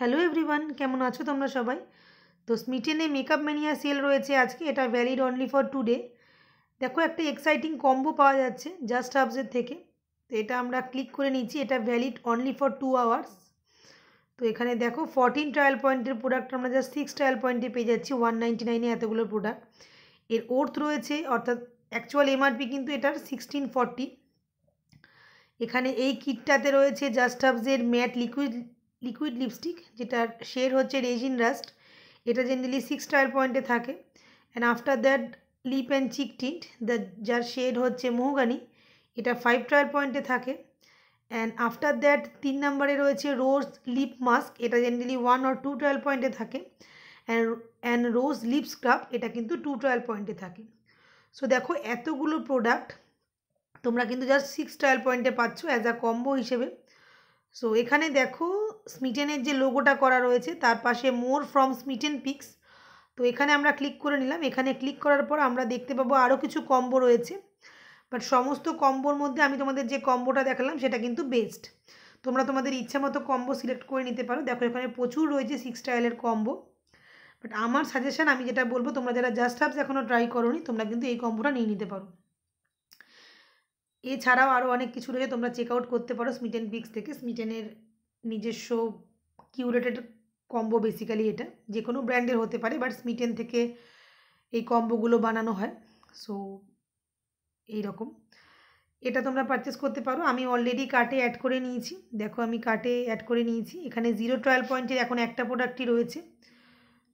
hello everyone কেমন আছো তোমরা সবাই তো স্মিটেনে মেকআপ ম্যানিয়া সেল রয়েছে আজকে এটা ভ্যালিড অনলি ফর টুডে দেখো একটা এক্সাইটিং কম্বো পাওয়া যাচ্ছে জাস্ট হাবসের থেকে তো এটা আমরা ক্লিক করে নিচ্ছি এটা valid only for two hours তো এখানে দেখো ফর্টিন ট্রায়াল পয়েন্টের প্রোডাক্ট আমরা জাস্ট সিক্স ট্রায়াল পয়েন্টে পেয়ে যাচ্ছি ওয়ান নাইনটি নাইনে এতগুলো প্রোডাক্ট এর ওর্থ রয়েছে অর্থাৎ অ্যাকচুয়াল এমআরপি কিন্তু এটার সিক্সটিন ফর্টি এখানে এই কিটটাতে রয়েছে জাস্ট হাবসের ম্যাট লিকুইড লিকুইড লিপস্টিক যেটার শেড হচ্ছে রেজিন রাস্ট এটা জেনারেলি সিক্স টয়েল পয়েন্টে থাকে and after that lip and cheek tint the যার শেড হচ্ছে মহুগানি এটা ফাইভ টয়েল পয়েন্টে থাকে অ্যান্ড আফটার দ্যাট তিন নম্বরে রয়েছে রোজ লিপ মাস্ক এটা generally one or two trial পয়েন্টে থাকে and and rose lip scrub এটা কিন্তু টু টয়েল পয়েন্টে থাকে সো দেখো এতগুলো প্রোডাক্ট তোমরা কিন্তু জাস্ট সিক্স টয়েল পয়েন্টে পাচ্ছ অ্যাজ আ কম্বো হিসেবে সো এখানে দেখো স্মিটেনের যে লোগোটা করা রয়েছে তার পাশে মোর ফ্রম স্মিটেন পিক্স তো এখানে আমরা ক্লিক করে নিলাম এখানে ক্লিক করার পর আমরা দেখতে পাবো আরও কিছু কম্বো রয়েছে বাট সমস্ত কম্বোর মধ্যে আমি তোমাদের যে কম্বোটা দেখালাম সেটা কিন্তু বেস্ট তোমরা তোমাদের ইচ্ছা মতো কম্বো সিলেক্ট করে নিতে পারো দেখো এখানে প্রচুর রয়েছে সিক্স স্টাইলের কম্বো বাট আমার সাজেশান আমি যেটা বলবো তোমরা যারা জাস্ট হাবস এখনও ট্রাই করোনি তোমরা কিন্তু এই কম্বোটা নিয়ে নিতে পারো এছাড়াও আরও অনেক কিছু রয়েছে তোমরা চেক আউট করতে পারো স্মিটেন পিক্স থেকে স্মিটেনের নিজস্ব কিউরেটেড কম্বো বেসিক্যালি এটা যে কোনো ব্র্যান্ডের হতে পারে বাট স্মিটেন থেকে এই কম্বোগুলো বানানো হয় সো এই রকম এটা তোমরা পারচেস করতে পারো আমি অলরেডি কার্টে অ্যাড করে নিয়েছি দেখো আমি কার্টে অ্যাড করে নিয়েছি এখানে জিরো ট্রায়াল পয়েন্টের এখন একটা প্রোডাক্টই রয়েছে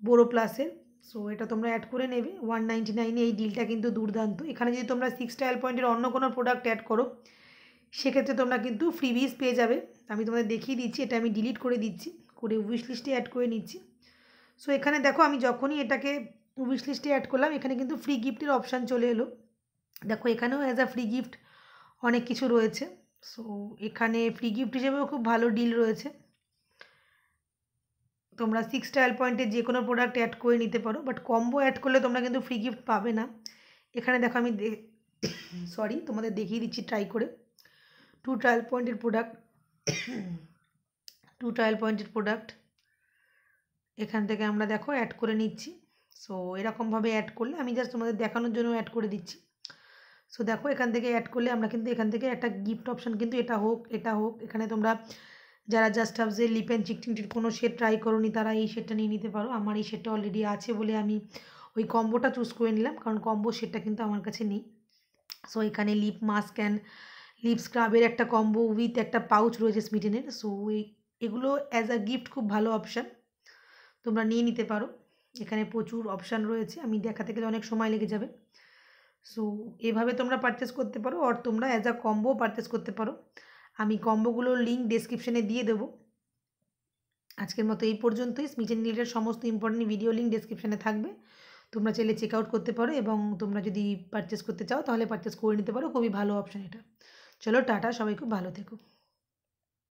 বোরো প্লাসের সো এটা তোমরা অ্যাড করে নেবে ওয়ান নাইনটি নাইনে এই ডিলটা কিন্তু দুর্দান্ত এখানে যদি তোমরা সিক্স ট্রায়াল পয়েন্টের অন্য কোনো প্রোডাক্ট অ্যাড করো সেক্ষেত্রে তোমরা কিন্তু ফ্রিবিজ পেয়ে যাবে আমি তোমাদের দেখিয়ে দিচ্ছি এটা আমি ডিলিট করে দিচ্ছি করে উইশ লিস্টে অ্যাড করে নিচ্ছি সো এখানে দেখো আমি যখনই এটাকে উইশ লিস্টে অ্যাড করলাম এখানে কিন্তু ফ্রি গিফটের অপশান চলে এলো দেখো এখানেও অ্যাজ আ ফ্রি গিফট অনেক কিছু রয়েছে সো এখানে ফ্রি গিফট হিসেবেও খুব ভালো ডিল রয়েছে তোমরা সিক্স টাইল পয়েন্টে যে কোনো প্রোডাক্ট অ্যাড করে নিতে পারো বাট কম্বো অ্যাড করলে তোমরা কিন্তু ফ্রি গিফট পাবে না এখানে দেখো আমি সরি তোমাদের দেখিয়ে দিচ্ছি ট্রাই করে টু ট্রায়াল পয়েন্টের প্রোডাক্ট টু ট্রায়াল পয়েন্টের প্রোডাক্ট এখান থেকে আমরা দেখো অ্যাড করে নিচ্ছি সো এরকমভাবে অ্যাড করলে আমি জাস্ট তোমাদের দেখানোর জন্য অ্যাড করে দিচ্ছি সো দেখো এখান থেকে অ্যাড করলে আমরা কিন্তু এখান থেকে একটা গিফট অপশান কিন্তু এটা হোক এটা হোক এখানে তোমরা যারা জাস্ট হাফ যে লিপ অ্যান্ড চিকটিংটির কোনো শেড ট্রাই করোনি তারা এই সেটটা নিয়ে নিতে পারো আমার এই সেটটা অলরেডি আছে বলে আমি ওই কম্বোটা চুজ করে নিলাম কারণ কম্বো শেডটা কিন্তু আমার কাছে নেই সো এখানে লিপ মাস্ক অ্যান্ড লিপ স্ক্রাবের একটা কম্বো উইথ একটা পাউচ রয়েছে স্মিটেনের সো এই এগুলো অ্যাজ আ গিফট খুব ভালো অপশান তোমরা নিয়ে নিতে পারো এখানে প্রচুর অপশান রয়েছে আমি দেখাতে গেলে অনেক সময় লেগে যাবে সো এভাবে তোমরা পারচেস করতে পারো আর তোমরা অ্যাজ আ কম্বো পারচেস করতে পারো আমি কম্বোগুলোর লিঙ্ক ডেসক্রিপশানে দিয়ে দেবো আজকের মতো এই পর্যন্তই স্মিটেন রিলেটেড সমস্ত ইম্পর্টেন্ট ভিডিও লিঙ্ক ডেসক্রিপশানে থাকবে তোমরা চাইলে চেক আউট করতে পারো এবং তোমরা যদি পারচেস করতে চাও তাহলে পারচেস করে নিতে পারো খুবই ভালো অপশান এটা চলো টাটা সবাই খুব ভালো থেকো